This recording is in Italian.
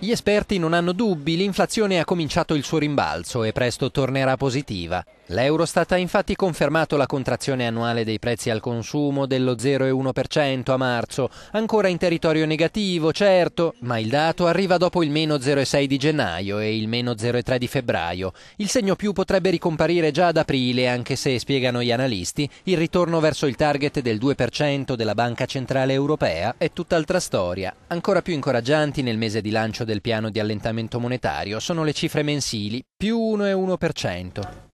Gli esperti non hanno dubbi, l'inflazione ha cominciato il suo rimbalzo e presto tornerà positiva. L'Eurostat ha infatti confermato la contrazione annuale dei prezzi al consumo dello 0,1% a marzo, ancora in territorio negativo, certo, ma il dato arriva dopo il meno 0,6 di gennaio e il meno 0,3 di febbraio. Il segno più potrebbe ricomparire già ad aprile, anche se, spiegano gli analisti, il ritorno verso il target del 2% della Banca Centrale Europea è tutt'altra storia, ancora più incoraggianti nel mese di lancio del piano di allentamento monetario sono le cifre mensili, più 1,1%.